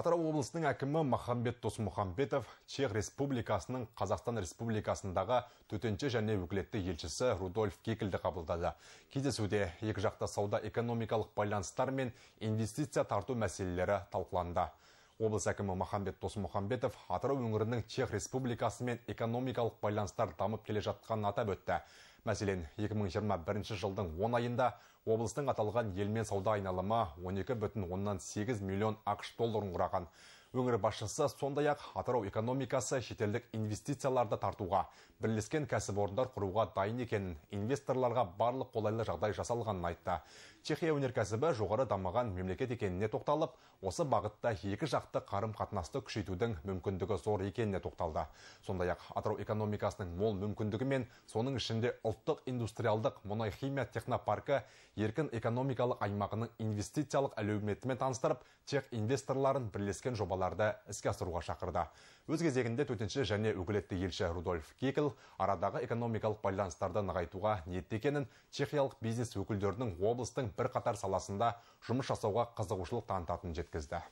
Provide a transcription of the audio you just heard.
атырау облысының әкімі махамбет досмұхамбетов чех республикасының қазақстан республикасындағы төтенше және өкілетті елшісі рудольф кекілді қабылдады кездесуде екіжақты сауда экономикалық байланыстар мен инвестиция тарту мәселелері талқыланды облыс әкімі махамбет досмұхамбетов атырау өңірінің чех республикасымен экономикалық байланыстар дамып келе жатқанын атап өтті мәселен 2021 жылдың 10 айында облыстың аталған елмен сауда айналымы 12 бүтін оннан миллион ақш долларын құраған өңір басшысы сондай ақ атырау экономикасы шетелдік инвестицияларды тартуға бірлескен кәсіпорындар құруға дайын екенін инвесторларға барлық қолайлы жағдай жасалғанын айтты чехия өнеркәсібі жоғары дамыған мемлекет екеніне тоқталып осы бағытта екі жақты қарым қатынасты күшейтудің мүмкіндігі зор екеніне тоқталды сондай ақ атырау экономикасының мол мүмкіндігі мен соның ішінде ұлттық индустриалдық мұнай химия технопаркі еркін экономикалық аймағының инвестициялық әлеуметімен таныстырып чех инвесторларын бірлескен жобалар шараларды іске асыруға шақырды өз кезегінде төтенше және өкілетті елші рудольф кикл арадағы экономикалық байланыстарды нығайтуға ниетті екенін чехиялық бизнес өкілдерінің облыстың бірқатар саласында жұмыс жасауға қызығушылық танытатынын жеткізді